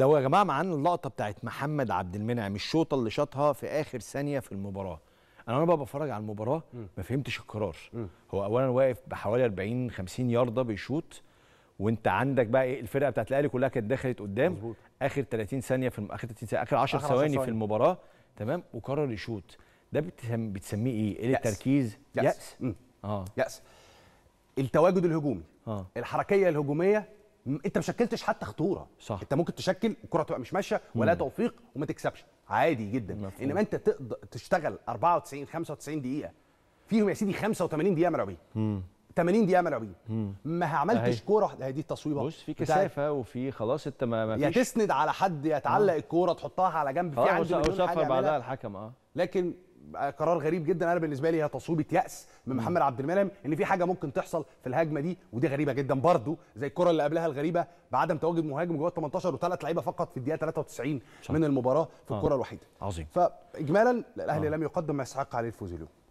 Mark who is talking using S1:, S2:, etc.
S1: لو يا جماعه معانا اللقطه بتاعت محمد عبد المنعم الشوطه اللي شاطها في اخر ثانيه في المباراه انا وانا بقى بتفرج على المباراه ما فهمتش القرار هو اولا واقف بحوالي 40 50 يارده بيشوط وانت عندك بقى ايه الفرقه بتاعت الاهلي كلها كانت دخلت قدام مزبوط. اخر 30 ثانيه في اخر 30 ثانيه اخر 10 ثواني في المباراه تمام وقرر يشوط ده بتسم... بتسميه ايه؟ ايه التركيز؟ يأس يأس, يأس. اه يأس التواجد
S2: الهجومي آه. الحركيه الهجوميه انت ما شكلتش حتى خطوره صح. انت ممكن تشكل الكره تبقى مش ماشيه ولا مم. توفيق وما تكسبش عادي جدا مفهوم. انما انت تقدر تشتغل 94 95 دقيقه فيهم يا سيدي 85 دقيقه ملعوبين 80 دقيقه ملعوبين ما عملتش كوره هي دي التصويبه بص في كثافه
S1: وفي خلاص انت ما فيش يا تسند
S2: على حد يا تعلق آه. الكوره تحطها على جنب في آه، عنده مليون حاجه بعدها الحكم اه لكن آه، قرار غريب جدا انا بالنسبه لي هي تصويبه ياس من محمد عبد المنعم ان في حاجه ممكن تحصل في الهجمه دي ودي غريبه جدا برده زي الكره اللي قبلها الغريبه بعدم تواجد مهاجم جوه ال 18 وثلاث لعيبه فقط في الدقيقه 93 من المباراه في آه. الكره الوحيده عظيم فاجمالا الاهلي آه. لم يقدم ما يستحق عليه الفوز اليوم